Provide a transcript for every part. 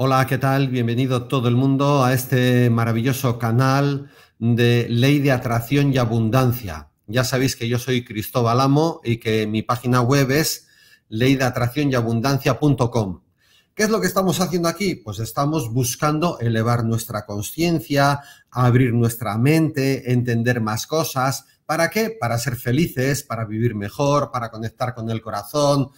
Hola, ¿qué tal? Bienvenido todo el mundo a este maravilloso canal de Ley de Atracción y Abundancia. Ya sabéis que yo soy Cristóbal Amo y que mi página web es leydeatraccionyabundancia.com. ¿Qué es lo que estamos haciendo aquí? Pues estamos buscando elevar nuestra conciencia, abrir nuestra mente, entender más cosas. ¿Para qué? Para ser felices, para vivir mejor, para conectar con el corazón,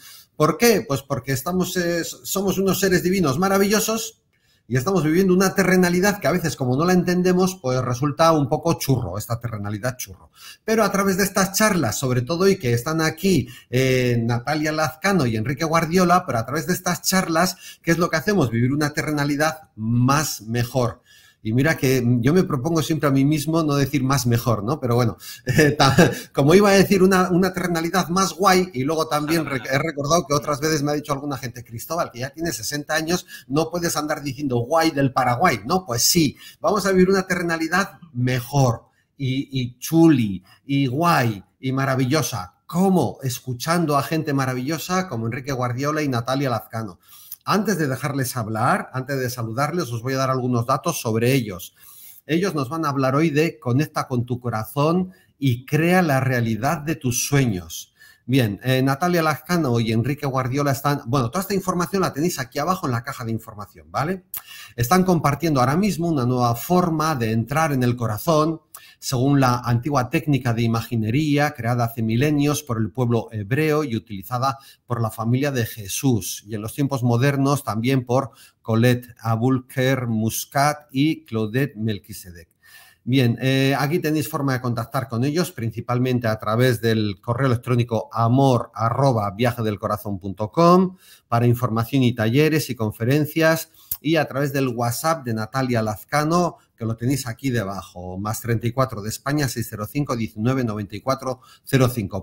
¿Por qué? Pues porque estamos, eh, somos unos seres divinos maravillosos y estamos viviendo una terrenalidad que a veces como no la entendemos, pues resulta un poco churro, esta terrenalidad churro. Pero a través de estas charlas, sobre todo y que están aquí eh, Natalia Lazcano y Enrique Guardiola, pero a través de estas charlas, ¿qué es lo que hacemos? Vivir una terrenalidad más mejor. Y mira que yo me propongo siempre a mí mismo no decir más mejor, ¿no? Pero bueno, como iba a decir una, una terrenalidad más guay y luego también he recordado que otras veces me ha dicho alguna gente, Cristóbal, que ya tiene 60 años, no puedes andar diciendo guay del Paraguay, ¿no? Pues sí, vamos a vivir una terrenalidad mejor y, y chuli y guay y maravillosa. ¿Cómo? Escuchando a gente maravillosa como Enrique Guardiola y Natalia Lazcano. Antes de dejarles hablar, antes de saludarles, os voy a dar algunos datos sobre ellos. Ellos nos van a hablar hoy de Conecta con tu corazón y crea la realidad de tus sueños. Bien, eh, Natalia Lascano y Enrique Guardiola están, bueno, toda esta información la tenéis aquí abajo en la caja de información, ¿vale? Están compartiendo ahora mismo una nueva forma de entrar en el corazón, según la antigua técnica de imaginería creada hace milenios por el pueblo hebreo y utilizada por la familia de Jesús, y en los tiempos modernos también por Colette Abulker Muscat y Claudette Melchizedek. Bien, eh, aquí tenéis forma de contactar con ellos, principalmente a través del correo electrónico amor para información y talleres y conferencias y a través del WhatsApp de Natalia Lazcano, que lo tenéis aquí debajo, más 34 de España, 605 19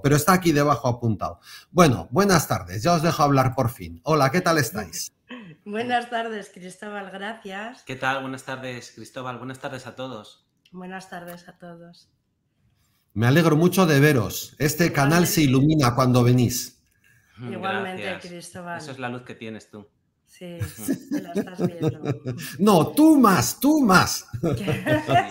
Pero está aquí debajo apuntado. Bueno, buenas tardes, ya os dejo hablar por fin. Hola, ¿qué tal estáis? Buenas tardes, Cristóbal, gracias. ¿Qué tal? Buenas tardes, Cristóbal. Buenas tardes a todos. Buenas tardes a todos. Me alegro mucho de veros. Este canal se ilumina cuando venís. Igualmente, Cristóbal. Eso es la luz que tienes tú. Sí, viendo. No, tú más, tú más.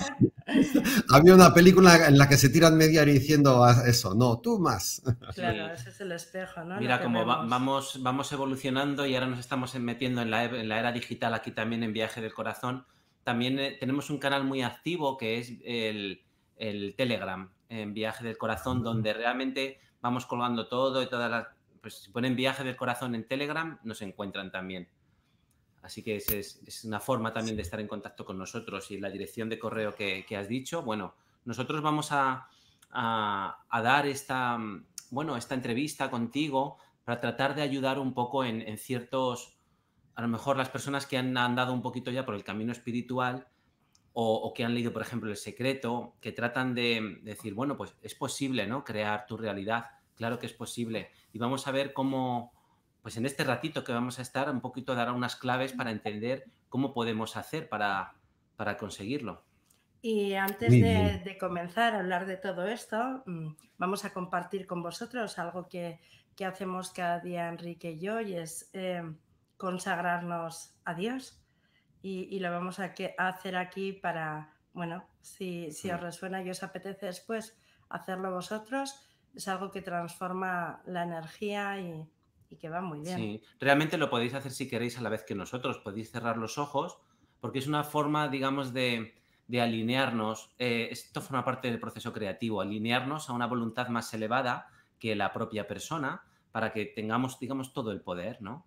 Había una película en la que se tiran media diciendo ah, eso, no, tú más. Claro, ese es el espejo, ¿no? Mira, como vamos, vamos evolucionando y ahora nos estamos metiendo e, en la, era digital aquí también en Viaje del Corazón, también eh, tenemos un canal muy activo que es el, el Telegram, en Viaje del Corazón, donde realmente vamos colgando todo y todas las pues si ponen viaje del corazón en Telegram, nos encuentran también. Así que es, una forma también de estar en contacto con nosotros y la dirección de correo que, has dicho. Bueno, nosotros vamos a, dar esta, bueno, esta entrevista contigo para tratar de ayudar un poco en, ciertos, a lo mejor las personas que han andado un poquito ya por el camino espiritual, o, que han leído, por ejemplo, El Secreto, que tratan de, de, decir, bueno, pues es posible, ¿no? Crear tu realidad claro que es posible. Y vamos a ver cómo, pues en este ratito que vamos a estar, un poquito dará unas claves para entender cómo podemos hacer para, conseguirlo. Y antes de, comenzar a hablar de todo esto, mm, vamos a compartir con vosotros algo que, hacemos cada día Enrique y yo, y es eh, consagrarnos a Dios. Y, lo vamos a, hacer aquí para, bueno, si, si os resuena y os apetece después hacerlo vosotros, es algo que transforma la energía y, que va muy bien. Sí, realmente lo podéis hacer si queréis a la vez que nosotros, podéis cerrar los ojos porque es una forma, digamos, de, alinearnos, eh, esto forma parte del proceso creativo, alinearnos a una voluntad más elevada que la propia persona para que tengamos, digamos, todo el poder, ¿no?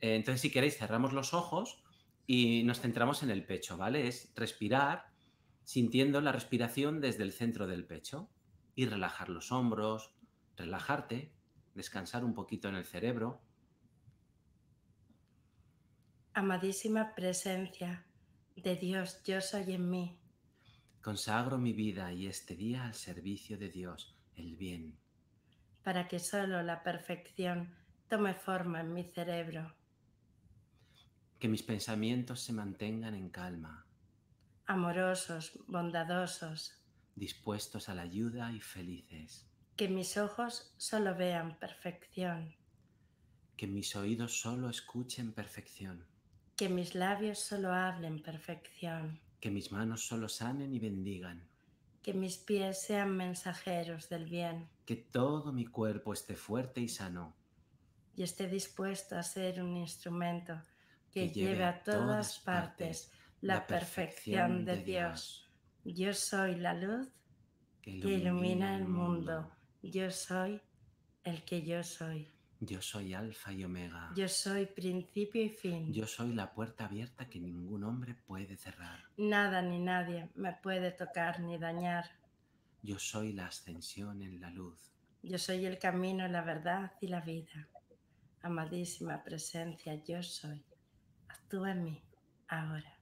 Eh, entonces, si queréis, cerramos los ojos y nos centramos en el pecho, ¿vale? Es respirar sintiendo la respiración desde el centro del pecho y relajar los hombros, relajarte, descansar un poquito en el cerebro. Amadísima presencia de Dios, yo soy en mí. Consagro mi vida y este día al servicio de Dios, el bien. Para que solo la perfección tome forma en mi cerebro. Que mis pensamientos se mantengan en calma. Amorosos, bondadosos, dispuestos a la ayuda y felices. Que mis ojos solo vean perfección. Que mis oídos solo escuchen perfección. Que mis labios solo hablen perfección. Que mis manos solo sanen y bendigan. Que mis pies sean mensajeros del bien. Que todo mi cuerpo esté fuerte y sano. Y esté dispuesto a ser un instrumento que, que lleve a todas partes la perfección de Dios. Yo soy la luz que ilumina, el mundo. Yo soy el que yo soy. Yo soy alfa y omega. Yo soy principio y fin. Yo soy la puerta abierta que ningún hombre puede cerrar. Nada ni nadie me puede tocar ni dañar. Yo soy la ascensión en la luz. Yo soy el camino, la verdad y la vida. Amadísima presencia, yo soy. Actúa en mí ahora.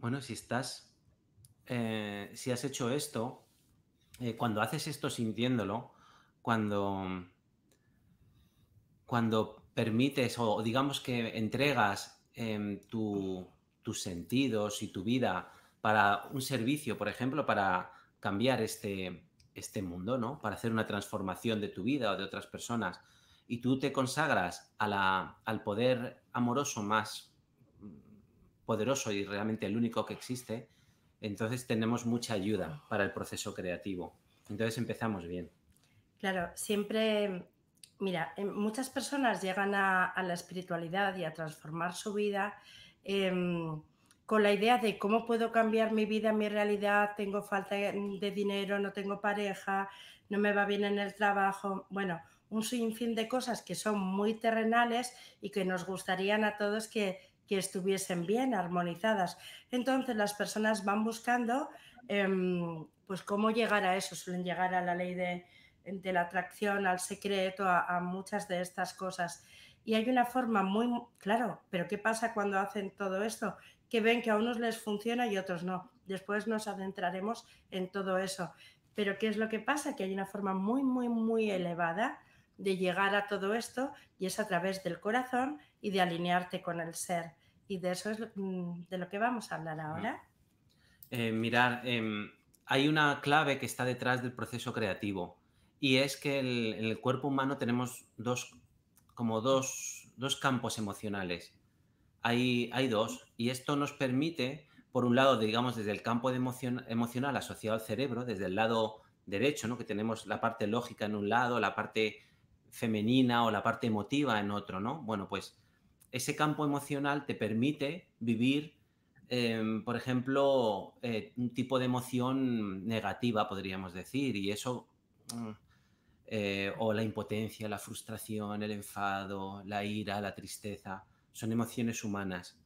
bueno, si estás, eh, si has hecho esto, eh, cuando haces esto sintiéndolo, cuando, cuando permites o digamos que entregas em, tus sentidos y tu vida para un servicio, por ejemplo, para cambiar este, este mundo, ¿no? Para hacer una transformación de tu vida o de otras personas. Y tú te consagras al poder amoroso más poderoso y realmente el único que existe, entonces tenemos mucha ayuda oh. para el proceso creativo. Entonces empezamos bien. Claro, siempre, mira, em, muchas personas llegan a, la espiritualidad y a transformar su vida em, con la idea de cómo puedo cambiar mi vida, mi realidad, tengo falta de dinero, no tengo pareja, no me va bien en el trabajo. Bueno, un sinfín de cosas que son muy terrenales y que nos gustarían a todos que que estuviesen bien armonizadas. Entonces las personas van buscando em, pues cómo llegar a eso, suelen llegar a la ley de, la atracción, al secreto, a, a, muchas de estas cosas. Y hay una forma muy, claro, pero ¿qué pasa cuando hacen todo esto? Que ven que a unos les funciona y a otros no. Después nos adentraremos en todo eso. Pero ¿qué es lo que pasa? Que hay una forma muy, muy, muy elevada de llegar a todo esto y es a través del corazón y de alinearte con el ser. Y de eso es mm, de lo que vamos a hablar ahora. Eh, mirar, em, hay una clave que está detrás del proceso creativo y es que en el cuerpo humano tenemos dos, como dos, dos campos emocionales. Hay, hay, dos y esto nos permite, por un lado, digamos, desde el campo de emocional asociado al cerebro, desde el lado derecho, ¿no? que tenemos la parte lógica en un lado, la parte femenina o la parte emotiva en otro, ¿no? Bueno, pues ese campo emocional te permite vivir, em, por ejemplo, eh, un tipo de emoción negativa, podríamos decir, y eso, mm, eh, o la impotencia, la frustración, el enfado, la ira, la tristeza, son emociones humanas.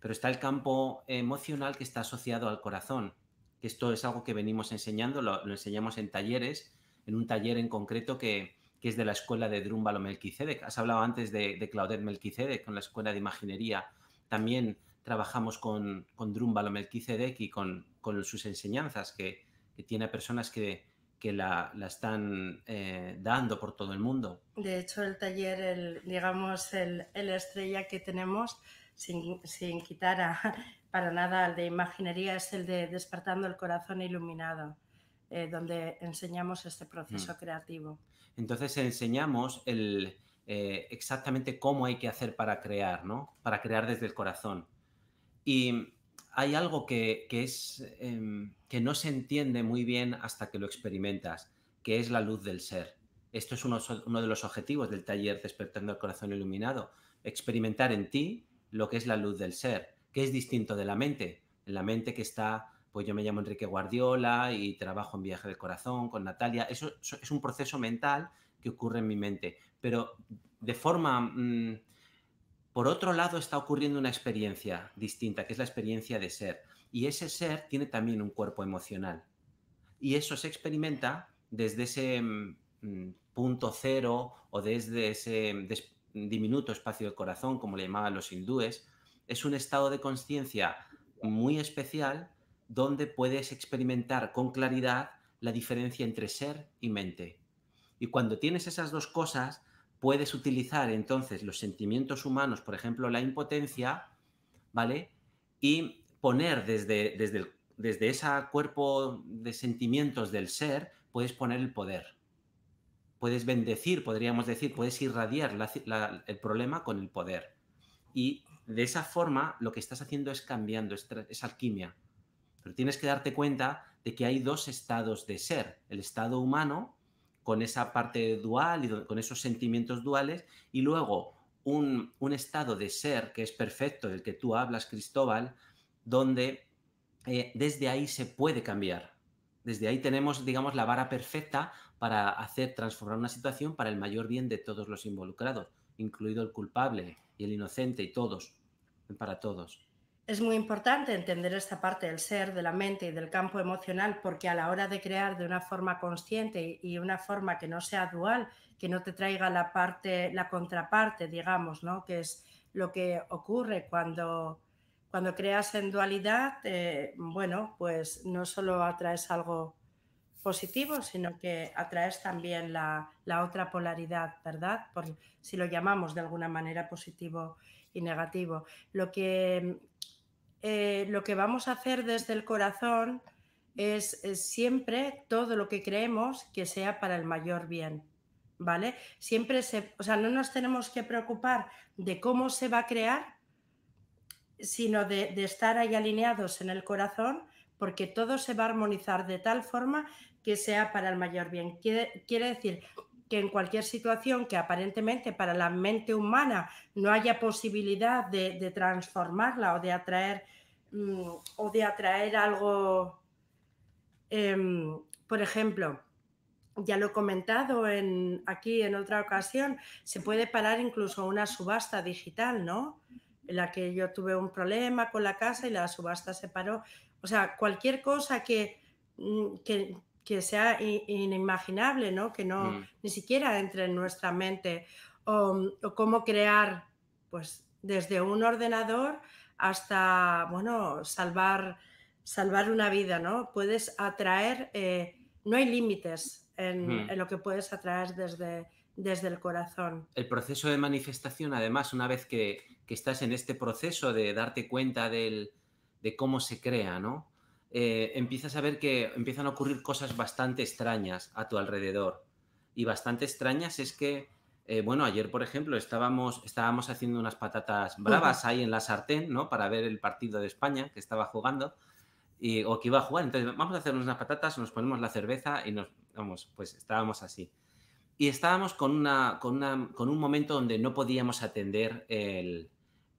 Pero está el campo emocional que está asociado al corazón, que esto es algo que venimos enseñando, lo enseñamos en talleres, en un taller en concreto que, que es de la escuela de Drúmbalo Melquisedec. Has hablado antes de, de Claudette Melquisedec con la escuela de imaginería. También trabajamos con, con Drúmbalo Melquisedec y con, sus enseñanzas, que, tiene personas que, que la, están eh, dando por todo el mundo. De hecho, el taller, digamos, el, estrella que tenemos, sin, quitar para nada al de imaginería, es el de Despertando el Corazón Iluminado. Eh, donde enseñamos este proceso mm. creativo. Entonces enseñamos el, eh, exactamente cómo hay que hacer para crear, Para crear desde el corazón. Y hay algo que, es, em, que no se entiende muy bien hasta que lo experimentas, que es la luz del ser. Esto es uno, uno de los objetivos del taller Despertando el Corazón Iluminado, experimentar en ti lo que es la luz del ser, que es distinto de la mente, la mente que está pues yo me llamo Enrique Guardiola y trabajo en Viaje del Corazón con Natalia. Eso, es un proceso mental que ocurre en mi mente, pero de forma... Mm, por otro lado está ocurriendo una experiencia distinta, que es la experiencia de ser. Y ese ser tiene también un cuerpo emocional. Y eso se experimenta desde ese mm, mm, punto cero o desde ese diminuto espacio del corazón, como le llamaban los hindúes. Es un estado de conciencia muy especial donde puedes experimentar con claridad la diferencia entre ser y mente. Y cuando tienes esas dos cosas, puedes utilizar entonces los sentimientos humanos, por ejemplo, la impotencia, ¿vale? Y poner desde, desde, ese cuerpo de sentimientos del ser, puedes poner el poder. Puedes bendecir, podríamos decir, puedes irradiar el problema con el poder. Y de esa forma lo que estás haciendo es cambiando, esa es alquimia. Pero tienes que darte cuenta de que hay dos estados de ser, el estado humano con esa parte dual y con esos sentimientos duales y luego un, estado de ser que es perfecto, del que tú hablas, Cristóbal, donde eh, desde ahí se puede cambiar. Desde ahí tenemos, digamos, la vara perfecta para hacer transformar una situación para el mayor bien de todos los involucrados, incluido el culpable y el inocente y todos, para todos. Es muy importante entender esta parte del ser, de la mente y del campo emocional, porque a la hora de crear de una forma consciente y una forma que no sea dual, que no te traiga la parte, la contraparte, digamos, ¿no? Que es lo que ocurre cuando, cuando creas en dualidad, eh, bueno, pues no solo atraes algo positivo, sino que atraes también la, la otra polaridad, ¿verdad? Por, si lo llamamos de alguna manera positivo y negativo. Lo que eh, lo que vamos a hacer desde el corazón es, eh, siempre todo lo que creemos que sea para el mayor bien. ¿Vale? Siempre se, o sea, no nos tenemos que preocupar de cómo se va a crear, sino de, estar ahí alineados en el corazón, porque todo se va a armonizar de tal forma que sea para el mayor bien. quiere decir que en cualquier situación que aparentemente para la mente humana no haya posibilidad de, transformarla o de atraer mm, o de atraer algo, em, por ejemplo, ya lo he comentado en, aquí en otra ocasión, se puede parar incluso una subasta digital, ¿no? En la que yo tuve un problema con la casa y la subasta se paró. O sea, cualquier cosa que, mm, que que sea inimaginable, ¿no? Que no mm. ni siquiera entre en nuestra mente um, o, cómo crear, pues desde un ordenador hasta, bueno, salvar, salvar una vida, ¿no? Puedes atraer, eh, no hay límites mm. en, lo que puedes atraer desde, desde el corazón. El proceso de manifestación, además, una vez que, que estás en este proceso de darte cuenta del, de cómo se crea, ¿no? Eh, empiezas a ver que empiezan a ocurrir cosas bastante extrañas a tu alrededor. Y bastante extrañas es que, eh, bueno, ayer, por ejemplo, estábamos, estábamos haciendo unas patatas bravas ahí en la sartén, ¿no? Para ver el partido de España que estaba jugando o que iba a jugar. Entonces, vamos a hacernos unas patatas, nos ponemos la cerveza y nos, vamos, pues estábamos así. Y estábamos con, una, con, un momento donde no podíamos atender el,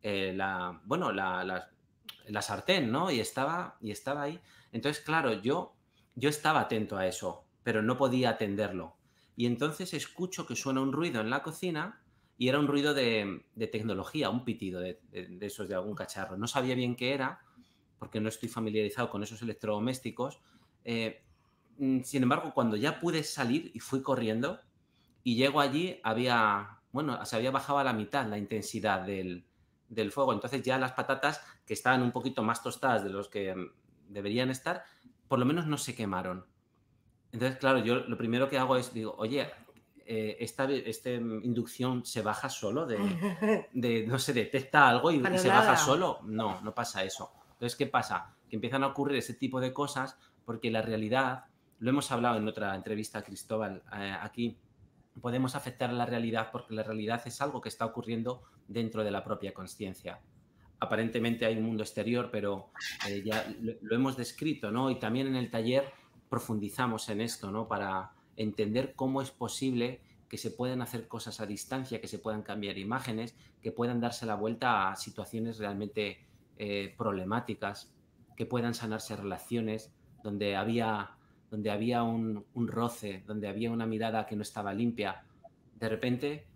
eh, la, bueno, la, la sartén, ¿no? Y estaba, y estaba ahí. Entonces, claro, yo, yo estaba atento a eso, pero no podía atenderlo. Y entonces escucho que suena un ruido en la cocina y era un ruido de, tecnología, un pitido de, esos de algún cacharro. No sabía bien qué era, porque no estoy familiarizado con esos electrodomésticos. Eh, mm, sin embargo, cuando ya pude salir y fui corriendo y llego allí, había, bueno, se había bajado a la mitad la intensidad del, del fuego. Entonces ya las patatas que estaban un poquito más tostadas de los que mm, deberían estar, por lo menos no se quemaron. Entonces, claro, yo lo primero que hago es digo, oye, eh, esta, este, mm, inducción se baja solo, de, no se detecta algo y, se baja solo. No, no pasa eso. Entonces, ¿qué pasa? Que empiezan a ocurrir ese tipo de cosas porque la realidad, lo hemos hablado en otra entrevista, Cristóbal, eh, aquí, podemos afectar a la realidad porque la realidad es algo que está ocurriendo dentro de la propia conciencia. Aparentemente hay un mundo exterior, pero eh, ya lo, hemos descrito, ¿no? Y también en el taller profundizamos en esto, ¿no? Para entender cómo es posible que se puedan hacer cosas a distancia, que se puedan cambiar imágenes, que puedan darse la vuelta a situaciones realmente eh, problemáticas, que puedan sanarse relaciones donde había donde había un, roce, donde había una mirada que no estaba limpia, de repente,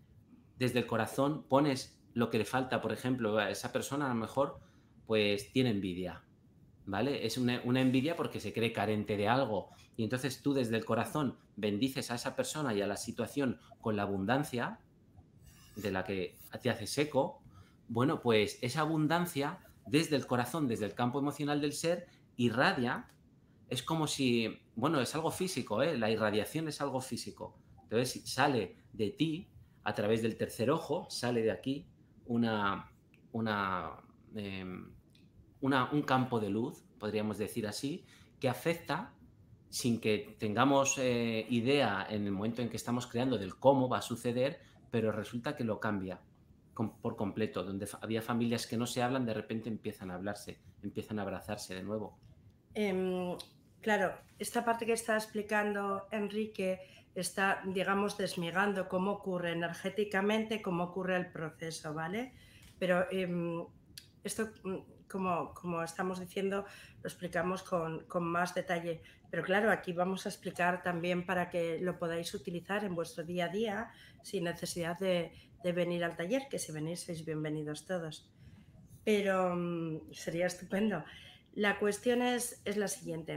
desde el corazón pones lo que le falta, por ejemplo, a esa persona a lo mejor pues tiene envidia, ¿vale? Es una, una, envidia porque se cree carente de algo. Y entonces tú desde el corazón bendices a esa persona y a la situación con la abundancia de la que te hace seco. Bueno, pues esa abundancia desde el corazón, desde el campo emocional del ser, irradia. Es como si bueno, es algo físico, ¿eh? la irradiación es algo físico. Entonces sale de ti a través del tercer ojo, sale de aquí una, una, em, un campo de luz, podríamos decir así, que afecta sin que tengamos eh, idea en el momento en que estamos creando del cómo va a suceder, pero resulta que lo cambia por completo. Donde había familias que no se hablan, de repente empiezan a hablarse, empiezan a abrazarse de nuevo. Em, Claro, esta parte que está explicando Enrique está, digamos, desmigando cómo ocurre energéticamente, cómo ocurre el proceso, ¿vale? Pero em, esto, mm, como, estamos diciendo, lo explicamos con, más detalle. Pero claro, aquí vamos a explicar también para que lo podáis utilizar en vuestro día a día sin necesidad de, venir al taller, que si venís sois bienvenidos todos. Pero mm, sería estupendo. La cuestión es la siguiente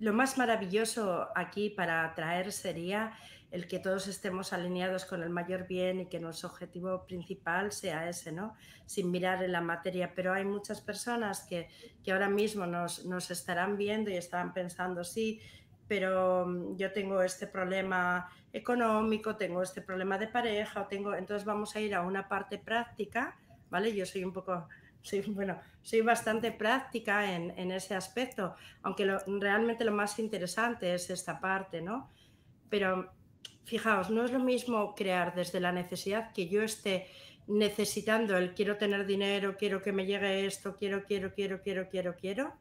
lo más maravilloso aquí para atraer sería el que todos estemos alineados con el mayor bien y que nuestro objetivo principal sea ese, ¿no? Sin mirar en la materia. Pero hay muchas personas que, ahora mismo nos, nos, estarán viendo y estarán pensando, sí, pero mm, yo tengo este problema económico, tengo este problema de pareja, o tengo. Entonces vamos a ir a una parte práctica, ¿vale? Yo soy un poco Sí, bueno, soy bastante práctica en, ese aspecto, aunque realmente lo más interesante es esta parte, ¿no? Pero fijaos, no es lo mismo crear desde la necesidad que yo esté necesitando el quiero tener dinero, quiero que me llegue esto, quiero, quiero, quiero, quiero, quiero, quiero.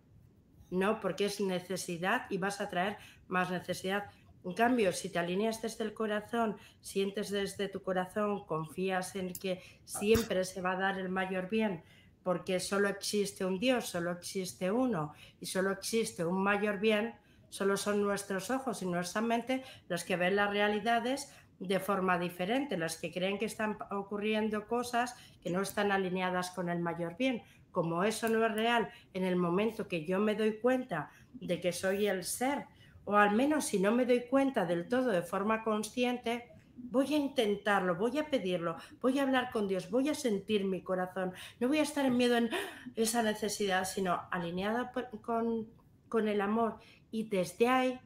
No, porque es necesidad y vas a traer más necesidad. En cambio, si te alineas desde el corazón, sientes desde tu corazón, confías en que siempre se va a dar el mayor bien, porque solo existe un Dios, solo existe uno y solo existe un mayor bien, solo son nuestros ojos y nuestra mente los que ven las realidades de forma diferente, las que creen que están ocurriendo cosas que no están alineadas con el mayor bien. Como eso no es real, en el momento que yo me doy cuenta de que soy el ser, o al menos si no me doy cuenta del todo de forma consciente, voy a intentarlo, voy a pedirlo, voy a hablar con Dios, voy a sentir mi corazón, no voy a estar en miedo en esa necesidad, sino alineada con, con el amor y desde ahí,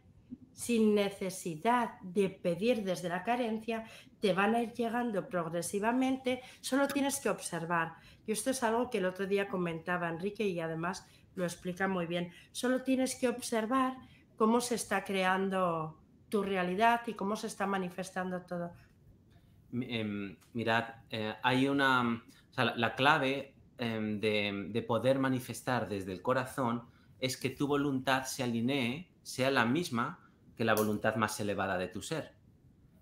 sin necesidad de pedir desde la carencia, te van a ir llegando progresivamente, solo tienes que observar. Y esto es algo que el otro día comentaba Enrique y además lo explica muy bien. Solo tienes que observar cómo se está creando tu realidad y cómo se está manifestando todo. Em, mirad, eh, hay una, la, clave em, de, poder manifestar desde el corazón es que tu voluntad se alinee, sea la misma que la voluntad más elevada de tu ser.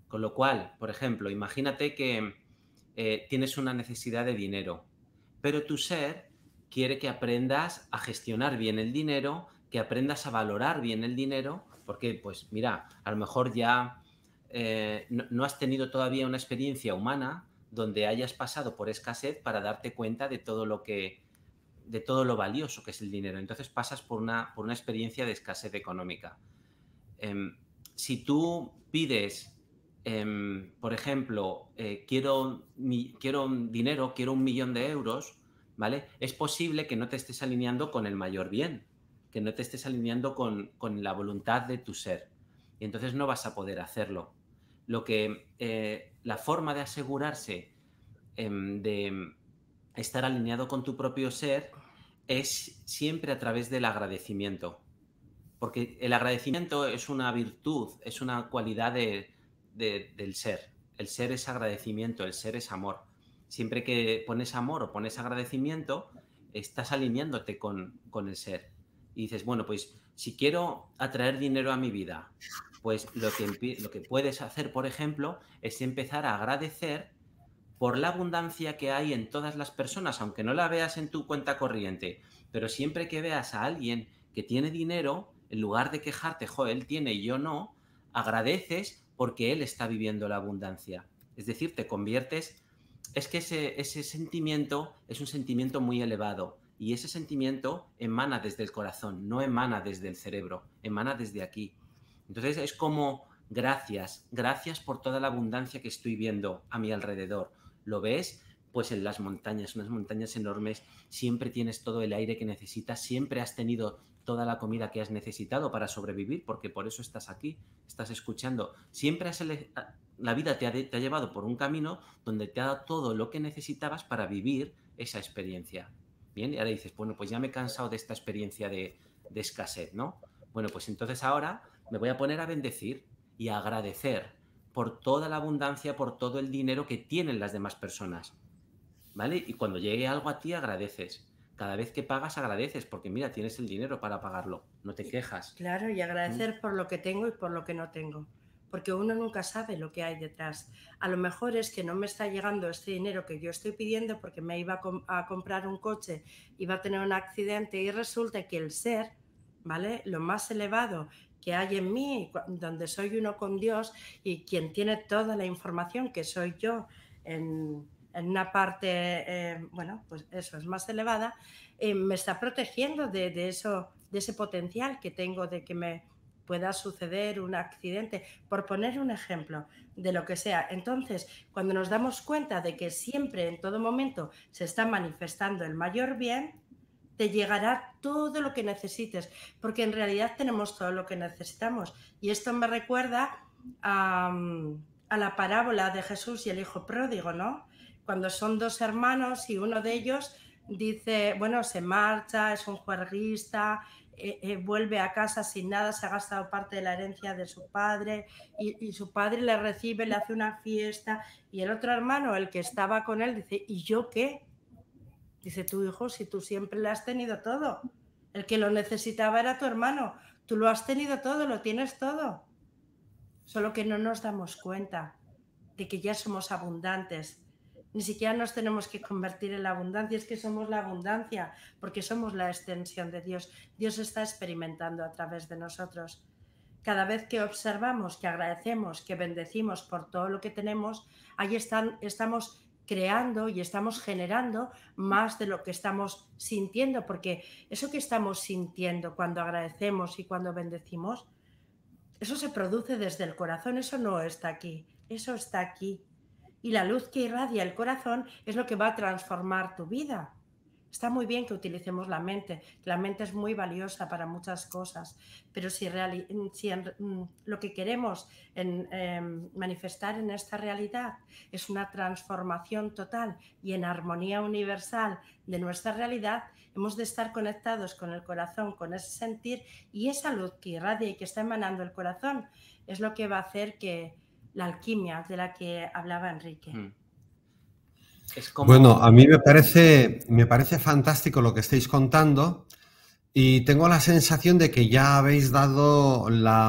Con lo cual, por ejemplo, imagínate que eh, tienes una necesidad de dinero, pero tu ser quiere que aprendas a gestionar bien el dinero, que aprendas a valorar bien el dinero porque, pues mira, a lo mejor ya eh, no, has tenido todavía una experiencia humana donde hayas pasado por escasez para darte cuenta de todo lo que de todo lo valioso que es el dinero. Entonces pasas por una, por una experiencia de escasez económica. Em, si tú pides, em, por ejemplo, eh, quiero, quiero un dinero, quiero un millón de euros, ¿vale? Es posible que no te estés alineando con el mayor bien, que no te estés alineando con, con la voluntad de tu ser. Y entonces no vas a poder hacerlo. Lo que eh, la forma de asegurarse em, de estar alineado con tu propio ser es siempre a través del agradecimiento. Porque el agradecimiento es una virtud, es una cualidad del ser. El ser es agradecimiento, el ser es amor. Siempre que pones amor o pones agradecimiento, estás alineándote con el ser y dices, bueno, pues si quiero atraer dinero a mi vida, pues lo que, lo que puedes hacer, por ejemplo, es empezar a agradecer por la abundancia que hay en todas las personas, aunque no la veas en tu cuenta corriente, pero siempre que veas a alguien que tiene dinero, en lugar de quejarte, jo, él tiene y yo no, agradeces porque él está viviendo la abundancia. Es decir, te conviertes, es que ese, ese sentimiento es un sentimiento muy elevado y ese sentimiento emana desde el corazón, no emana desde el cerebro, emana desde aquí. Entonces es como gracias, gracias por toda la abundancia que estoy viendo a mi alrededor. ¿Lo ves? Pues en las montañas, unas montañas enormes, siempre tienes todo el aire que necesitas, siempre has tenido toda la comida que has necesitado para sobrevivir, porque por eso estás aquí, estás escuchando. Siempre ah, la vida te ha, te ha llevado por un camino donde te ha dado todo lo que necesitabas para vivir esa experiencia. Bien, y ahora dices, bueno, pues ya me he cansado de esta experiencia de, escasez, ¿no? Bueno, pues entonces ahora me voy a poner a bendecir y a agradecer por toda la abundancia, por todo el dinero que tienen las demás personas. ¿Vale? Y cuando llegue algo a ti, agradeces. Cada vez que pagas, agradeces, porque mira, tienes el dinero para pagarlo, no te quejas. Claro, y agradecer mm. por lo que tengo y por lo que no tengo porque uno nunca sabe lo que hay detrás. A lo mejor es que no me está llegando este dinero que yo estoy pidiendo porque me iba a, comprar un coche, iba a tener un accidente y resulta que el ser, ¿vale? Lo más elevado que hay en mí, donde soy uno con Dios y quien tiene toda la información que soy yo en, una parte, eh, bueno, pues eso es más elevada, eh, me está protegiendo de, eso, de ese potencial que tengo de que me pueda suceder un accidente, por poner un ejemplo de lo que sea. Entonces, cuando nos damos cuenta de que siempre, en todo momento, se está manifestando el mayor bien, te llegará todo lo que necesites, porque en realidad tenemos todo lo que necesitamos. Y esto me recuerda a, la parábola de Jesús y el Hijo Pródigo, ¿no? Cuando son dos hermanos y uno de ellos dice, bueno, se marcha, es un juerguista, eh, eh, vuelve a casa sin nada, se ha gastado parte de la herencia de su padre y, su padre le recibe, le hace una fiesta y el otro hermano, el que estaba con él, dice, ¿y yo qué? Dice tu hijo, si tú siempre le has tenido todo, el que lo necesitaba era tu hermano, tú lo has tenido todo, lo tienes todo, solo que no nos damos cuenta de que ya somos abundantes, ni siquiera nos tenemos que convertir en la abundancia, es que somos la abundancia, porque somos la extensión de Dios. Dios está experimentando a través de nosotros. Cada vez que observamos, que agradecemos, que bendecimos por todo lo que tenemos, ahí están, estamos creando y estamos generando más de lo que estamos sintiendo, porque eso que estamos sintiendo cuando agradecemos y cuando bendecimos, eso se produce desde el corazón, eso no está aquí, eso está aquí. Y la luz que irradia el corazón es lo que va a transformar tu vida. Está muy bien que utilicemos la mente, la mente es muy valiosa para muchas cosas, pero si, mm, lo que queremos em, manifestar en esta realidad es una transformación total y en armonía universal de nuestra realidad, hemos de estar conectados con el corazón, con ese sentir y esa luz que irradia y que está emanando el corazón es lo que va a hacer que la alquimia de la que hablaba Enrique. Mm. Bueno, a mí me parece, me parece fantástico lo que estáis contando y tengo la sensación de que ya habéis dado la,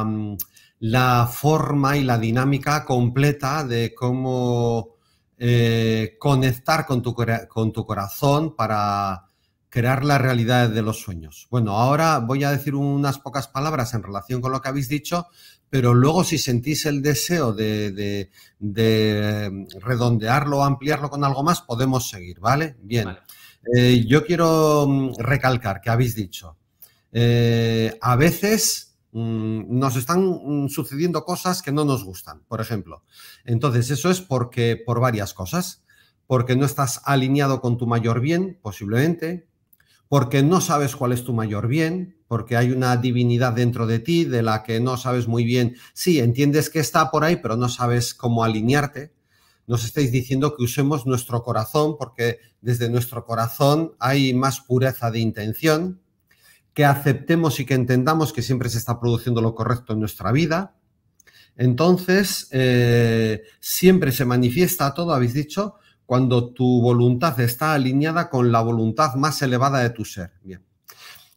forma y la dinámica completa de cómo eh, conectar con tu, con tu corazón para crear la realidad de los sueños. Bueno, ahora voy a decir unas pocas palabras en relación con lo que habéis dicho, pero luego si sentís el deseo de, eh, redondearlo o ampliarlo con algo más, podemos seguir, ¿vale? Bien. Eh, yo quiero mm, recalcar que habéis dicho, eh, a veces mm, nos están mm, sucediendo cosas que no nos gustan, por ejemplo. Entonces, eso es porque por varias cosas, porque no estás alineado con tu mayor bien, posiblemente, porque no sabes cuál es tu mayor bien, porque hay una divinidad dentro de ti de la que no sabes muy bien. Sí, entiendes que está por ahí, pero no sabes cómo alinearte. Nos estáis diciendo que usemos nuestro corazón, porque desde nuestro corazón hay más pureza de intención, que aceptemos y que entendamos que siempre se está produciendo lo correcto en nuestra vida. Entonces, eh, siempre se manifiesta todo, habéis dicho, cuando tu voluntad está alineada con la voluntad más elevada de tu ser. Bien.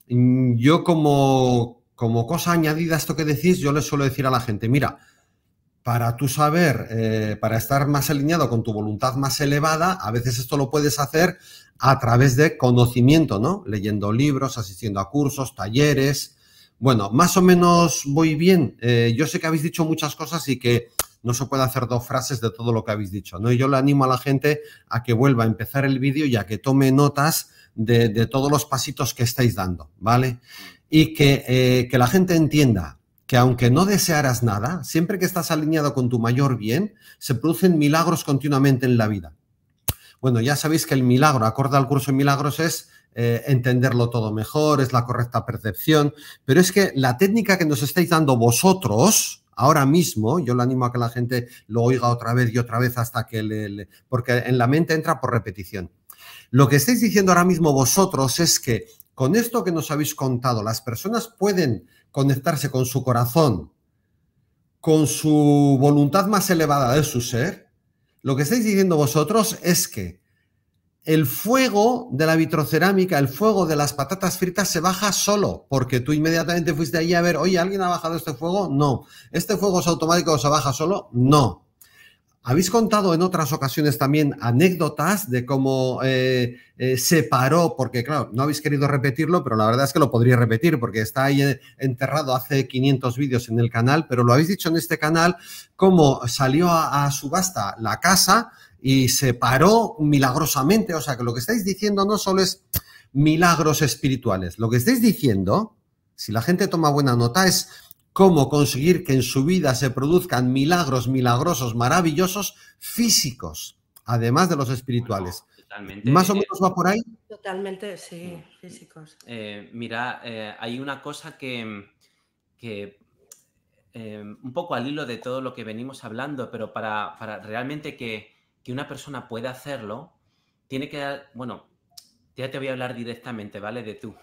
Mm, yo como, como cosa añadida a esto que decís, yo le suelo decir a la gente, mira, para tu saber, eh, para estar más alineado con tu voluntad más elevada, a veces esto lo puedes hacer a través de conocimiento, ¿no? Leyendo libros, asistiendo a cursos, talleres. Bueno, más o menos voy bien. Eh, yo sé que habéis dicho muchas cosas y que no se puede hacer dos frases de todo lo que habéis dicho. ¿no? yo le animo a la gente a que vuelva a empezar el vídeo y a que tome notas de, todos los pasitos que estáis dando, ¿vale? Y eh, que, la gente entienda que aunque no desearas nada, siempre que estás alineado con tu mayor bien, se producen milagros continuamente en la vida. Bueno, ya sabéis que el milagro, acorde al curso de milagros, es eh, entenderlo todo mejor, es la correcta percepción, pero es que la técnica que nos estáis dando vosotros ahora mismo, yo le animo a que la gente lo oiga otra vez y otra vez hasta que porque en la mente entra por repetición. Lo que estáis diciendo ahora mismo vosotros es que con esto que nos habéis contado, las personas pueden conectarse con su corazón, con su voluntad más elevada de su ser. Lo que estáis diciendo vosotros es que el fuego de la vitrocerámica, el fuego de las patatas fritas se baja solo, porque tú inmediatamente fuiste allí a ver, oye, ¿alguien ha bajado este fuego? No. ¿Este fuego es automático o se baja solo? No. Habéis contado en otras ocasiones también anécdotas de cómo eh, eh, se paró, porque claro, no habéis querido repetirlo, pero la verdad es que lo podría repetir porque está ahí enterrado hace 500 vídeos en el canal, pero lo habéis dicho en este canal, cómo salió a subasta la casa, y se paró milagrosamente. O sea, que lo que estáis diciendo no solo es milagros espirituales, lo que estáis diciendo, si la gente toma buena nota, es cómo conseguir que en su vida se produzcan milagros milagrosos, maravillosos, físicos, además de los espirituales. ¿Más o eh, menos va por ahí? Totalmente, sí, físicos. Eh, mira, eh, hay una cosa que, un poco al hilo de todo lo que venimos hablando, pero para realmente que, que una persona pueda hacerlo, tiene que dar, bueno, ya te voy a hablar directamente, ¿vale? De tú,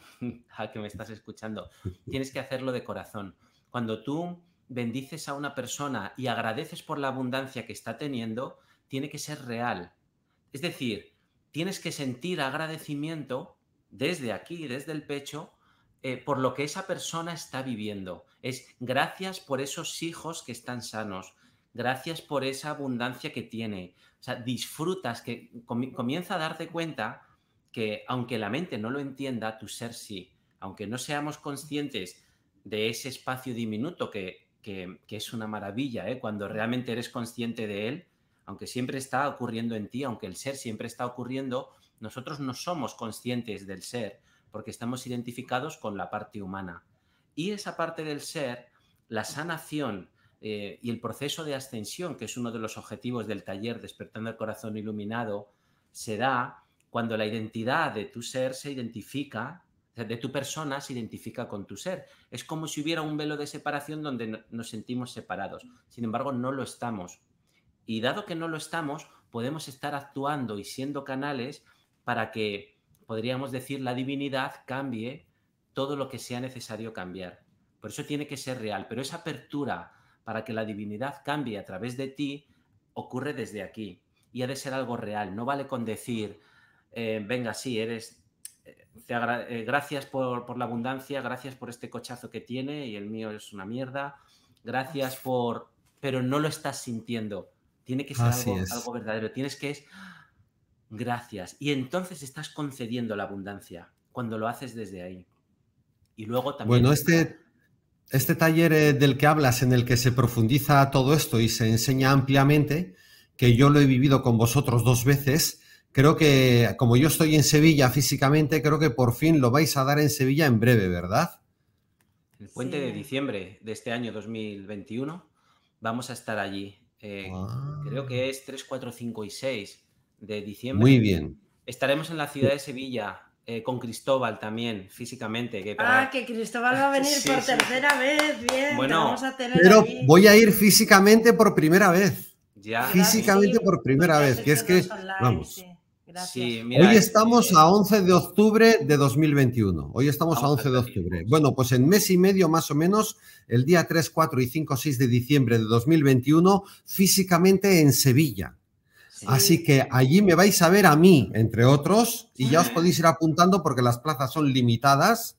a que me estás escuchando. Tienes que hacerlo de corazón. Cuando tú bendices a una persona y agradeces por la abundancia que está teniendo, tiene que ser real. Es decir, tienes que sentir agradecimiento desde aquí, desde el pecho, eh, por lo que esa persona está viviendo. Es gracias por esos hijos que están sanos, gracias por esa abundancia que tiene, o sea, disfrutas, que comienza a darte cuenta que aunque la mente no lo entienda, tu ser sí. Aunque no seamos conscientes de ese espacio diminuto que, es una maravilla, ¿eh? cuando realmente eres consciente de él, aunque siempre está ocurriendo en ti, aunque el ser siempre está ocurriendo, nosotros no somos conscientes del ser porque estamos identificados con la parte humana. Y esa parte del ser, la sanación eh, y el proceso de ascensión, que es uno de los objetivos del taller Despertando el Corazón Iluminado, se da cuando la identidad de tu ser se identifica, de tu persona se identifica con tu ser. Es como si hubiera un velo de separación donde nos sentimos separados. Sin embargo, no lo estamos. Y dado que no lo estamos, podemos estar actuando y siendo canales para que, podríamos decir, la divinidad cambie todo lo que sea necesario cambiar. Por eso tiene que ser real, pero esa apertura para que la divinidad cambie a través de ti, ocurre desde aquí. Y ha de ser algo real. No vale con decir, eh, venga, sí, eres... Eh, eh, gracias por, la abundancia, gracias por este cochazo que tiene y el mío es una mierda. Gracias por... Pero no lo estás sintiendo. Tiene que ser algo, verdadero. Tienes que es gracias. Y entonces estás concediendo la abundancia cuando lo haces desde ahí. Y luego también. Bueno, este, este taller del que hablas, en el que se profundiza todo esto y se enseña ampliamente, que yo lo he vivido con vosotros dos veces, creo que como yo estoy en Sevilla físicamente, creo que por fin lo vais a dar en Sevilla en breve, ¿verdad? El puente de diciembre de este año 2021 vamos a estar allí. Eh, ah. Creo que es 3, 4, 5 y 6 de diciembre. Muy bien. Estaremos en la ciudad de Sevilla eh, con Cristóbal también, físicamente. Que Ah, que Cristóbal va a venir por tercera vez, bien. vamos a tener pero voy a ir físicamente por primera vez. Ya. Físicamente por primera vez, que es que, vamos. Hoy estamos a 11 de octubre de 2021. Hoy estamos a 11 de octubre. Bueno, pues en mes y medio más o menos, el día 3, 4 y 5, 6 de diciembre de 2021, físicamente en Sevilla. Así que allí me vais a ver a mí, entre otros, y ya os podéis ir apuntando porque las plazas son limitadas.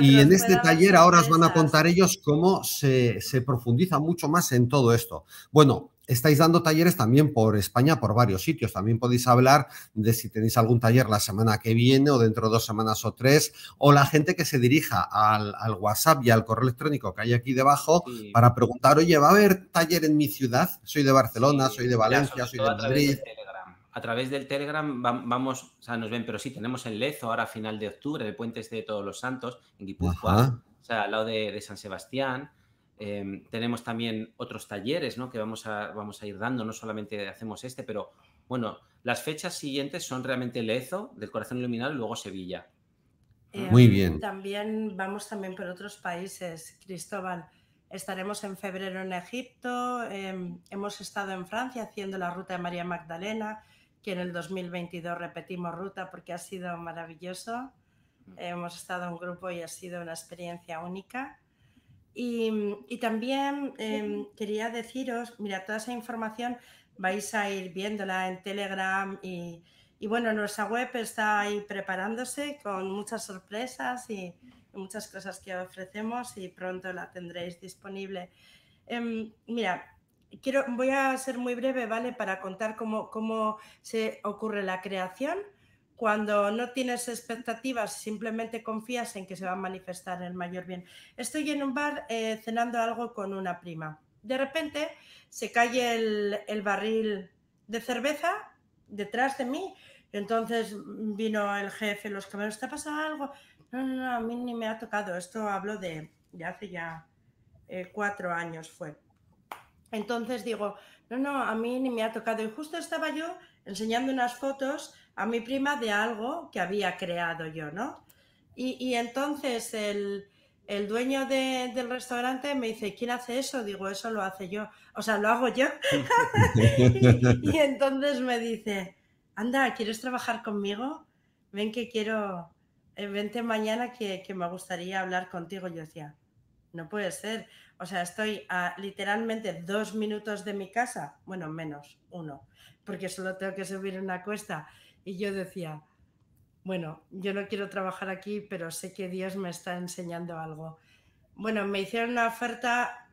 y en este taller ahora os van a contar ellos cómo se, se profundiza mucho más en todo esto. Bueno, estáis dando talleres también por España, por varios sitios. También podéis hablar de si tenéis algún taller la semana que viene o dentro de dos semanas o tres, o la gente que se dirija al, WhatsApp y al correo electrónico que hay aquí debajo para preguntar, oye, ¿va a haber taller en mi ciudad? Soy de Barcelona, soy de Valencia, soy de Madrid. A través del Telegram vamos, o sea, nos ven, pero sí, tenemos el Lezo ahora a final de octubre, de Puentes de Todos los Santos, en Guipúzcoa, o sea, al lado de San Sebastián. Em, tenemos también otros talleres que vamos a, vamos a ir dando, no solamente hacemos este, pero bueno, las fechas siguientes son realmente Lezo, del Corazón Iluminado y luego Sevilla. Em, Muy bien. También vamos también por otros países, Cristóbal. Estaremos en febrero en Egipto, em, hemos estado en Francia haciendo la ruta de María Magdalena, que en el 2022 repetimos ruta porque ha sido maravilloso. Mm. hemos estado en grupo y ha sido una experiencia única. Mm, y, también em, quería deciros, mira, toda esa información vais a ir viéndola en Telegram y, bueno, nuestra web está ahí preparándose con muchas sorpresas y muchas cosas que ofrecemos y pronto la tendréis disponible. Em, mira, quiero, voy a ser muy breve, ¿vale? Para contar cómo se ocurre la creación cuando no tienes expectativas, simplemente confías en que se va a manifestar el mayor bien. Estoy en un bar eh, cenando algo con una prima. De repente se cae el, barril de cerveza detrás de mí. Entonces mm, vino el jefe, los camareros, ¿te ha pasado algo? No, no, a mí ni me ha tocado. Esto hablo de, hace ya eh, cuatro años fue. Entonces digo, no, no, a mí ni me ha tocado. Y justo estaba yo enseñando unas fotos a mi prima de algo que había creado yo, ¿no? Y, entonces el, dueño del restaurante me dice, ¿quién hace eso? Digo, eso lo hace yo, o sea, lo hago yo. y, entonces me dice, anda, ¿quieres trabajar conmigo? Ven que quiero, eh, vente mañana que, que me gustaría hablar contigo. Yo decía, no puede ser. O sea, estoy a literalmente dos minutos de mi casa, bueno, menos uno, porque solo tengo que subir una cuesta y yo decía, bueno, yo no quiero trabajar aquí, pero sé que Dios me está enseñando algo. Bueno, me hicieron una oferta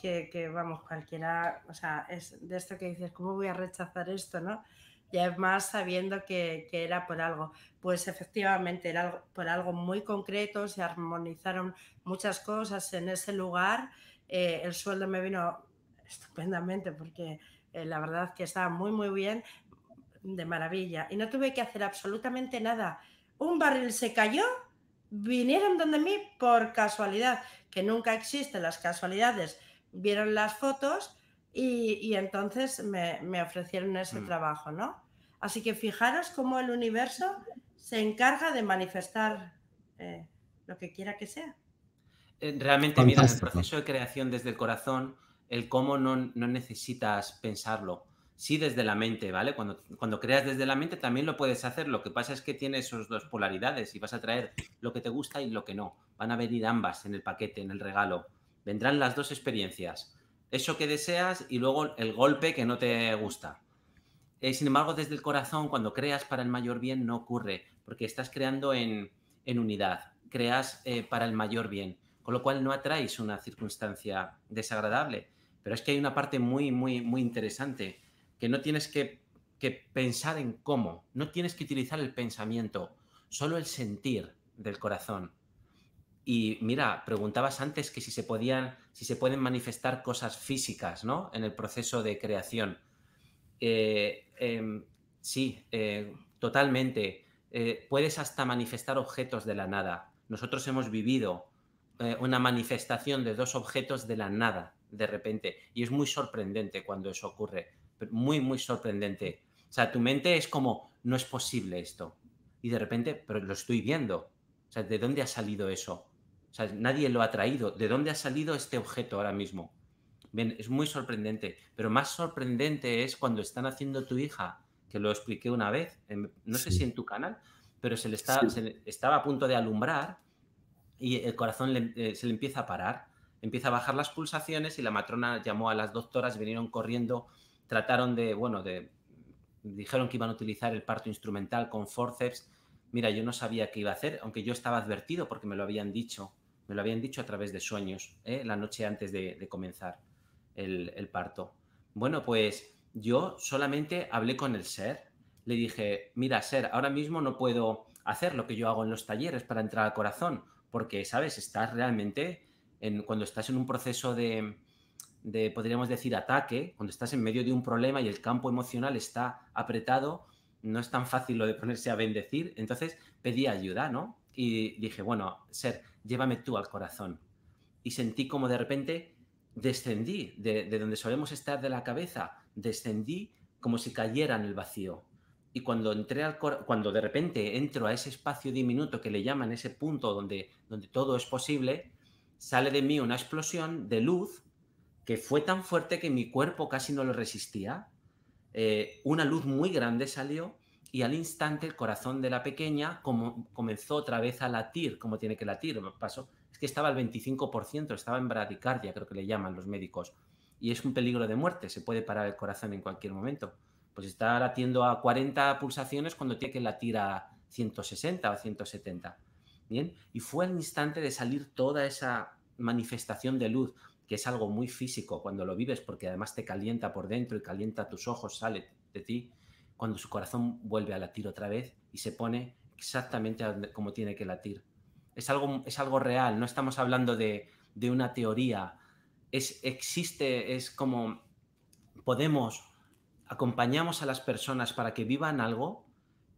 que, vamos, cualquiera, o sea, es de esto que dices, ¿cómo voy a rechazar esto, no? Y además sabiendo que, era por algo. Pues efectivamente, era por algo muy concreto, se armonizaron muchas cosas en ese lugar. Eh, el sueldo me vino estupendamente porque eh, la verdad que estaba muy, muy bien de maravilla y no tuve que hacer absolutamente nada. Un barril se cayó, vinieron donde mí por casualidad, que nunca existen las casualidades. Vieron las fotos y, entonces me, ofrecieron ese mm. trabajo, ¿no? Así que fijaros cómo el universo se encarga de manifestar eh, lo que quiera que sea. Eh, realmente, mira, el proceso de creación desde el corazón, el cómo no, no necesitas pensarlo sí desde la mente, ¿vale? Cuando, cuando creas desde la mente también lo puedes hacer. Lo que pasa es que tiene esas dos polaridades y vas a traer lo que te gusta y lo que no. Van a venir ambas en el paquete, en el regalo. Vendrán las dos experiencias. Eso que deseas y luego el golpe que no te gusta. Eh, sin embargo, desde el corazón, cuando creas para el mayor bien, no ocurre, porque estás creando en, en unidad, creas eh, para el mayor bien, con lo cual no atraes una circunstancia desagradable. Pero es que hay una parte muy, muy, muy interesante que no tienes que, pensar en cómo, no tienes que utilizar el pensamiento, solo el sentir del corazón. Y mira, preguntabas antes que si se podían, si se pueden manifestar cosas físicas, ¿no? En el proceso de creación. Eh, em, sí, eh, totalmente. Eh, puedes hasta manifestar objetos de la nada. Nosotros hemos vivido una manifestación de dos objetos de la nada, de repente. Y es muy sorprendente cuando eso ocurre muy, muy sorprendente. O sea, tu mente es como, no es posible esto. Y de repente, pero lo estoy viendo. O sea, ¿de dónde ha salido eso? O sea, nadie lo ha traído. ¿De dónde ha salido este objeto ahora mismo? Bien, es muy sorprendente. Pero más sorprendente es cuando están haciendo tu hija, que lo expliqué una vez, no sé si en tu canal, pero se le, está, se estaba a punto de alumbrar y el corazón eh, se le empieza a parar. Empieza a bajar las pulsaciones y la matrona llamó a las doctoras, vinieron corriendo trataron de, bueno, de, dijeron que iban a utilizar el parto instrumental con forceps. Mira, yo no sabía qué iba a hacer, aunque yo estaba advertido porque me lo habían dicho, me lo habían dicho a través de sueños, ¿eh? la noche antes de, comenzar el, el parto. Bueno, pues yo solamente hablé con el ser, le dije, mira, ser, ahora mismo no puedo hacer lo que yo hago en los talleres para entrar al corazón, porque, ¿sabes? Estás realmente, en, cuando estás en un proceso de, de, podríamos decir, ataque, cuando estás en medio de un problema y el campo emocional está apretado, no es tan fácil lo de ponerse a bendecir. Entonces pedí ayuda, ¿no? Y dije, bueno, Ser, llévame tú al corazón. Y sentí como de repente descendí de, donde solemos estar de la cabeza, descendí como si cayera en el vacío. Y cuando entré al cuando de repente entro a ese espacio diminuto que le llaman ese punto donde, donde todo es posible, sale de mí una explosión de luz que fue tan fuerte que mi cuerpo casi no lo resistía. Eh, una luz muy grande salió y al instante el corazón de la pequeña como, comenzó otra vez a latir, como tiene que latir. Pasó, es que estaba al 25%, estaba en bradicardia, creo que le llaman los médicos. Y es un peligro de muerte, se puede parar el corazón en cualquier momento. Pues está latiendo a 40 pulsaciones cuando tiene que latir a 160 o 170. Bien, y fue al instante de salir toda esa manifestación de luz que es algo muy físico cuando lo vives, porque además te calienta por dentro y calienta tus ojos, sale de ti, cuando su corazón vuelve a latir otra vez y se pone exactamente como tiene que latir. Es algo, es algo real, no estamos hablando de, de una teoría, es, existe, es como podemos, acompañamos a las personas para que vivan algo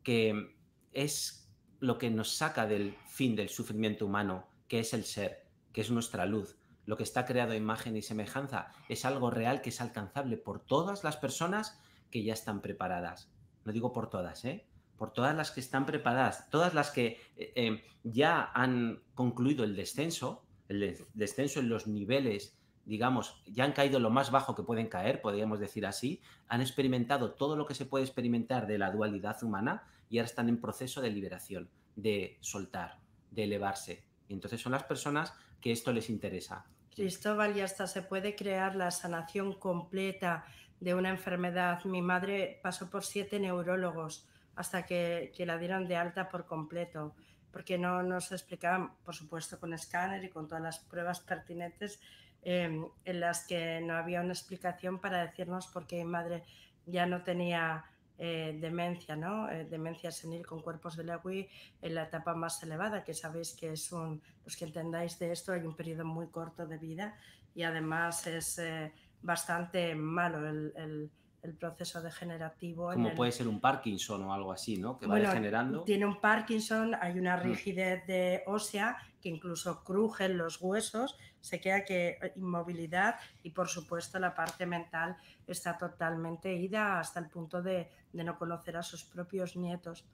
que es lo que nos saca del fin del sufrimiento humano, que es el ser, que es nuestra luz, lo que está creado a imagen y semejanza es algo real que es alcanzable por todas las personas que ya están preparadas. No digo por todas, ¿eh? Por todas las que están preparadas, todas las que eh, eh, ya han concluido el descenso, el descenso en los niveles, digamos, ya han caído lo más bajo que pueden caer, podríamos decir así, han experimentado todo lo que se puede experimentar de la dualidad humana y ahora están en proceso de liberación, de soltar, de elevarse. entonces son las personas que esto les interesa. Cristóbal, y hasta se puede crear la sanación completa de una enfermedad. Mi madre pasó por siete neurólogos hasta que, que la dieron de alta por completo, porque no nos explicaban, por supuesto, con escáner y con todas las pruebas pertinentes, em, en las que no había una explicación para decirnos por qué mi madre ya no tenía eh, demencia, ¿no? Eh, demencia senil con cuerpos de Lewy en la etapa más elevada, que sabéis que es un, los que entendáis de esto, hay un periodo muy corto de vida y además es eh, bastante malo el, proceso degenerativo. Como puede ser un Parkinson o algo así, ¿no? Que va degenerando. Tiene un Parkinson, hay una mm. rigidez de ósea que incluso crujen los huesos se queda que eh, inmovilidad y por supuesto la parte mental está totalmente ida hasta el punto de, no conocer a sus propios nietos.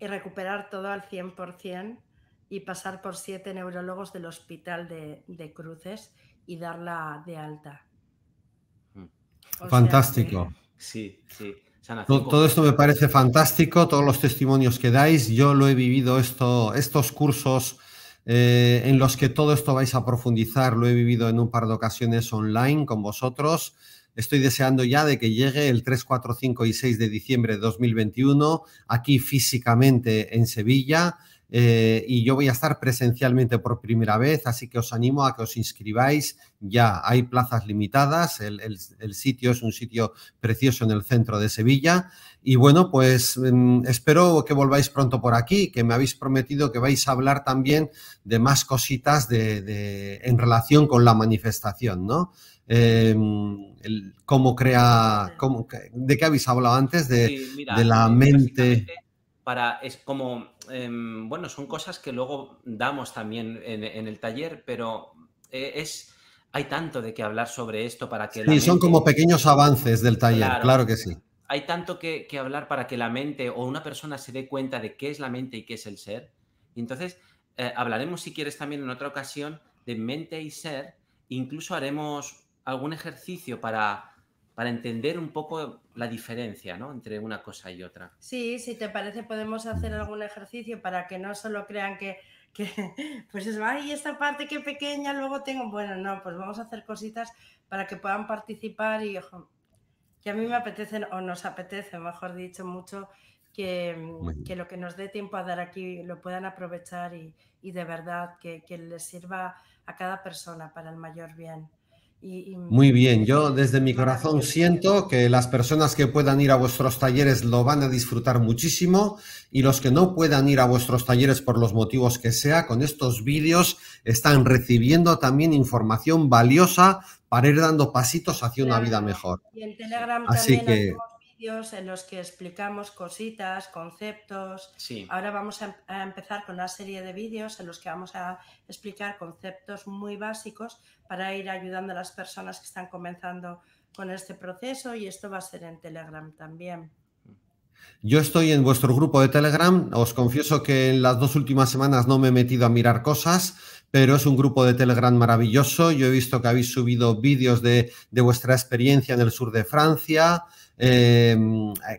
Y recuperar todo al 100% y pasar por siete neurólogos del hospital de, Cruces y darla de alta. Mm. Fantástico. Sí, sí. Todo, todo, esto me parece fantástico, todos los testimonios que dais. Yo lo he vivido esto, estos cursos eh, en los que todo esto vais a profundizar. Lo he vivido en un par de ocasiones online con vosotros. Estoy deseando ya de que llegue el 3, 4, 5 y 6 de diciembre de 2021 aquí físicamente en Sevilla. Eh, y yo voy a estar presencialmente por primera vez, así que os animo a que os inscribáis. Ya hay plazas limitadas, el sitio es un sitio precioso en el centro de Sevilla y bueno, pues em, espero que volváis pronto por aquí, que me habéis prometido que vais a hablar también de más cositas de, en relación con la manifestación, ¿no? Em, cómo crea, de qué habéis hablado antes, de, la eh, mente. Para, es como, em, bueno, son cosas que luego damos también en, el taller, pero eh, es hay tanto de qué hablar sobre esto para que. Sí, son como pequeños avances del taller, claro que sí hay tanto que, hablar para que la mente o una persona se dé cuenta de qué es la mente y qué es el ser. Y entonces eh, hablaremos, si quieres, también en otra ocasión de mente y ser. Incluso haremos algún ejercicio para, para entender un poco la diferencia entre una cosa y otra. Sí, si te parece, podemos hacer algún ejercicio para que no solo crean que, pues es, ay, esta parte qué pequeña, luego tengo. Bueno, no, pues vamos a hacer cositas para que puedan participar y que a mí me apetece, o nos apetece, mejor dicho, mucho que, lo que nos dé tiempo a dar aquí lo puedan aprovechar y, de verdad que, les sirva a cada persona para el mayor bien. Muy bien, yo desde mi corazón siento que las personas que puedan ir a vuestros talleres lo van a disfrutar muchísimo y los que no puedan ir a vuestros talleres por los motivos que sea, con estos vídeos están recibiendo también información valiosa para ir dando pasitos hacia una vida mejor. Y en Telegram Así también que... vídeos en los que explicamos cositas, conceptos. Ahora vamos em-, a empezar con una serie de vídeos en los que vamos a explicar conceptos muy básicos para ir ayudando a las personas que están comenzando con este proceso y esto va a ser en Telegram también. Yo estoy en vuestro grupo de Telegram. Os confieso que en las dos últimas semanas no me he metido a mirar cosas, pero es un grupo de Telegram maravilloso. Yo he visto que habéis subido vídeos de, vuestra experiencia en el sur de Francia. Eh,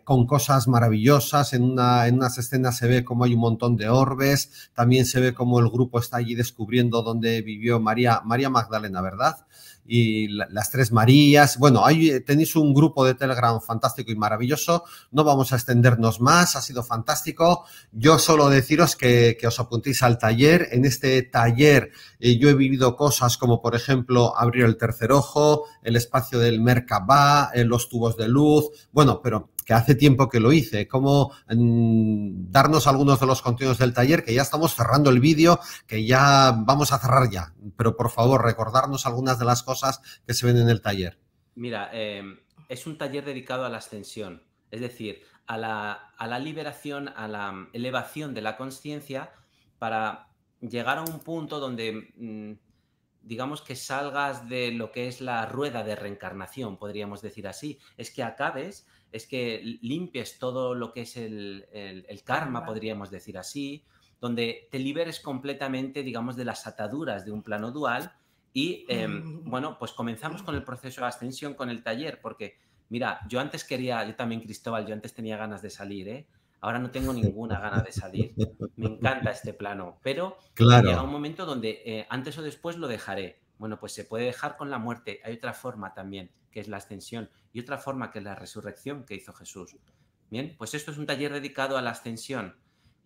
con cosas maravillosas. En, unas escenas se ve cómo hay un montón de orbes, también se ve cómo el grupo está allí descubriendo dónde vivió María, María Magdalena, ¿verdad? y las Tres Marías. Bueno, ahí eh, tenéis un grupo de Telegram fantástico y maravilloso. No vamos a extendernos más, ha sido fantástico. Yo solo deciros que, os apuntéis al taller. En este taller eh, yo he vivido cosas como, por ejemplo, abrir el tercer ojo, el espacio del Merkabah, eh, los tubos de luz. Bueno, pero que hace tiempo que lo hice, ...cómo como mm, darnos algunos de los contenidos del taller, que ya estamos cerrando el vídeo, que ya vamos a cerrar ya, pero por favor, recordarnos algunas de las cosas que se ven en el taller. Mira, em, es un taller dedicado a la ascensión, es decir, a la, liberación, a la elevación de la conciencia para llegar a un punto donde... Mm, digamos que salgas de lo que es la rueda de reencarnación, podríamos decir así, es que acabes es que limpies todo lo que es el, karma, podríamos decir así, donde te liberes completamente, digamos, de las ataduras de un plano dual. Y em, bueno, pues comenzamos con el proceso de ascensión, con el taller, porque mira, yo antes quería, yo también Cristóbal, yo antes tenía ganas de salir, ¿eh? Ahora no tengo ninguna gana de salir. Me encanta este plano, pero llega un momento donde eh, antes o después lo dejaré. Bueno, pues se puede dejar con la muerte. Hay otra forma también que es la ascensión, y otra forma, que es la resurrección que hizo Jesús. Bien, pues esto es un taller dedicado a la ascensión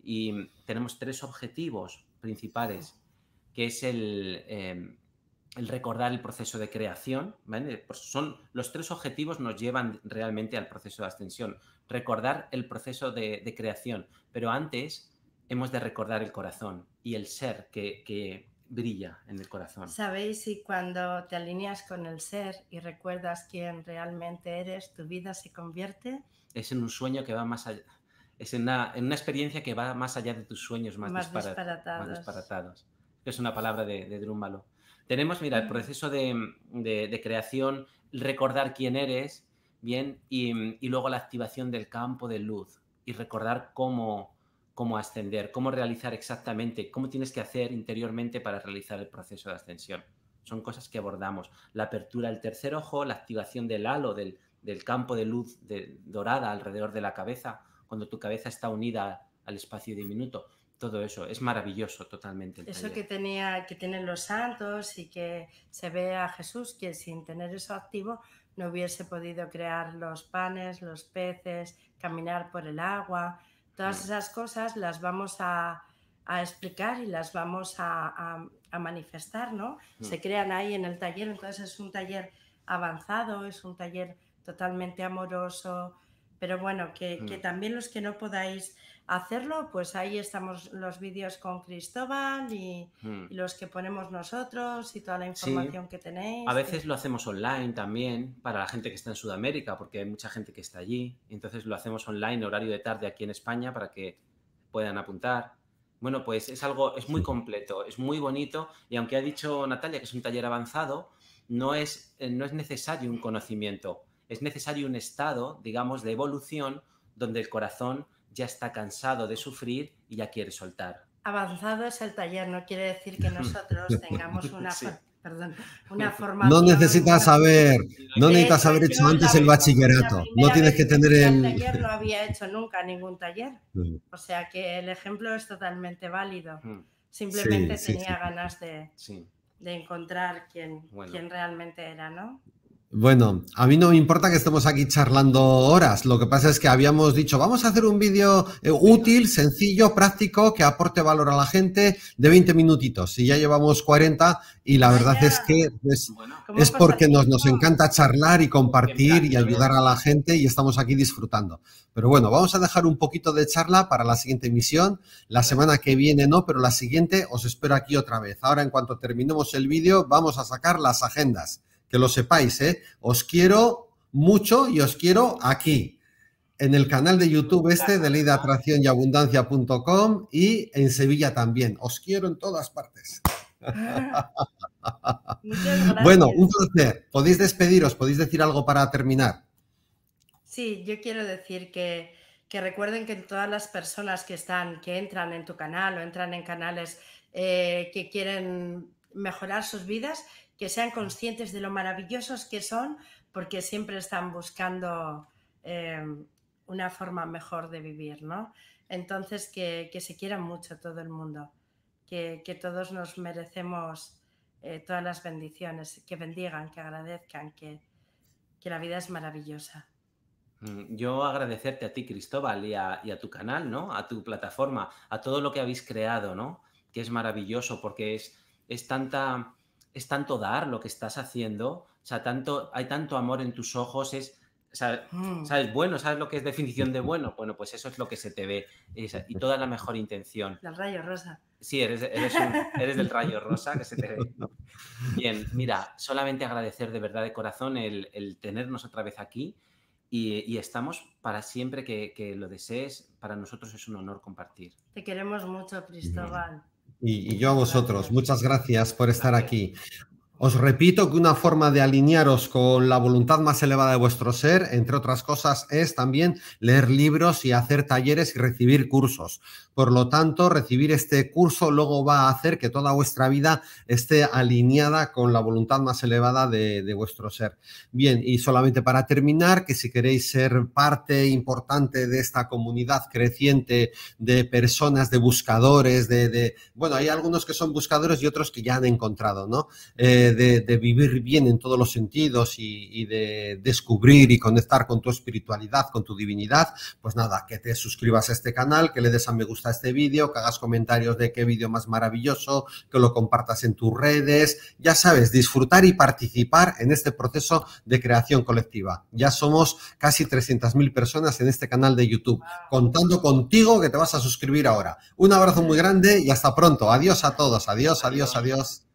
y tenemos tres objetivos principales, que es el, em, recordar el proceso de creación. Pues son, los tres objetivos nos llevan realmente al proceso de ascensión. Recordar el proceso de, creación, pero antes hemos de recordar el corazón y el ser que, que, brilla en el corazón. Sabéis, y cuando te alineas con el ser y recuerdas quién realmente eres, tu vida se convierte. Es en un sueño que va más allá. Es en una, experiencia que va más allá de tus sueños más, más disparatados. Es una palabra de, de Drúmbalo. Tenemos, mira, el mm. proceso de, creación, recordar quién eres, bien, y, y luego la activación del campo de luz y recordar cómo, cómo ascender, cómo realizar exactamente, cómo tienes que hacer interiormente para realizar el proceso de ascensión. Son cosas que abordamos. La apertura del tercer ojo, la activación del halo, del, campo de luz dorada alrededor de la cabeza, cuando tu cabeza está unida al espacio diminuto. Todo eso es maravilloso totalmente. eso que tenía, que tienen los santos y que se ve a Jesús, que sin tener eso activo no hubiese podido crear los panes, los peces, caminar por el agua, Todas esas cosas las vamos a, explicar y las vamos a, manifestar, ¿no? Mm. Se crean ahí en el taller, entonces es un taller avanzado, es un taller totalmente amoroso, pero bueno, que, mm. también los que no podáis hacerlo, pues ahí estamos los vídeos con Cristóbal y, mm. los que ponemos nosotros y toda la información que tenéis. A veces lo hacemos online también para la gente que está en Sudamérica, porque hay mucha gente que está allí. Entonces lo hacemos online, horario de tarde aquí en España, para que puedan apuntar. Bueno, pues es algo, es muy completo, es muy bonito y aunque ha dicho Natalia que es un taller avanzado, no es, eh, no es necesario un conocimiento es necesario un estado, digamos, de evolución donde el corazón ya está cansado de sufrir y ya quiere soltar. Avanzado es el taller, no quiere decir que nosotros tengamos una forma... no necesitas saber, no necesitas haber hecho antes el bachillerato. No tienes que tener el. taller no había hecho nunca ningún taller. Mm. O sea que el ejemplo es totalmente válido. Mm. Simplemente tenía ganas de, encontrar quién, quién realmente era, ¿no? Bueno, a mí no me importa que estemos aquí charlando horas. Lo que pasa es que habíamos dicho, vamos a hacer un vídeo eh, útil, sencillo, práctico, que aporte valor a la gente de 20 minutitos. Y ya llevamos 40 y la verdad es que es, porque nos, nos encanta charlar y compartir y ¿eh? ayudar a la gente y estamos aquí disfrutando. Pero bueno, vamos a dejar un poquito de charla para la siguiente emisión. La semana que viene no, pero la siguiente os espero aquí otra vez. Ahora en cuanto terminemos el vídeo, vamos a sacar las agendas que lo sepáis, ¿eh? Os quiero mucho y os quiero aquí, en el canal de YouTube este de Ley de Atracción y Abundancia.com y en Sevilla también. Os quiero en todas partes. Ah, bueno, un placer. Podéis despediros, podéis decir algo para terminar. Sí, yo quiero decir que, recuerden que todas las personas que están, que entran en tu canal o entran en canales eh, que quieren mejorar sus vidas, que sean conscientes de lo maravillosos que son, porque siempre están buscando em, una forma mejor de vivir, ¿no? Entonces, que, que se quiera mucho todo el mundo, que, que todos nos merecemos eh, todas las bendiciones, que bendigan, que agradezcan, que, la vida es maravillosa. Mm, yo agradecerte a ti, Cristóbal, y a, y a tu canal, ¿no? A tu plataforma, a todo lo que habéis creado, ¿no? Que es maravilloso porque es, es tanta es tanto dar lo que estás haciendo, o sea, tanto, hay tanto amor en tus ojos, es, mm. ¿sabes? Bueno, ¿sabes lo que es definición de bueno? Bueno, pues eso es lo que se te ve y toda la mejor intención. El rayo rosa. Sí, eres, eres, del rayo rosa que se te ve. Bien, mira, solamente agradecer de verdad de corazón el, tenernos otra vez aquí y, estamos para siempre que, que, lo desees. Para nosotros es un honor compartir. Te queremos mucho, Cristóbal y, yo a vosotros. Muchas gracias por estar aquí. Os repito que una forma de alinearos con la voluntad más elevada de vuestro ser, entre otras cosas, es también leer libros y hacer talleres y recibir cursos. Por lo tanto, recibir este curso luego va a hacer que toda vuestra vida esté alineada con la voluntad más elevada de, vuestro ser. Bien, y solamente para terminar, que si queréis ser parte importante de esta comunidad creciente de personas, de buscadores, de, bueno, hay algunos que son buscadores y otros que ya han encontrado, ¿no? Eh, de, vivir bien en todos los sentidos y, y de descubrir y conectar con tu espiritualidad, con tu divinidad, pues nada, que te suscribas a este canal, que le des a me gusta este vídeo, que hagas comentarios de qué vídeo más maravilloso, que lo compartas en tus redes. Ya sabes, disfrutar y participar en este proceso de creación colectiva. Ya somos casi 300.000 personas en este canal de YouTube, contando contigo que te vas a suscribir ahora. Un abrazo muy grande y hasta pronto. Adiós a todos. adiós, adiós. adiós.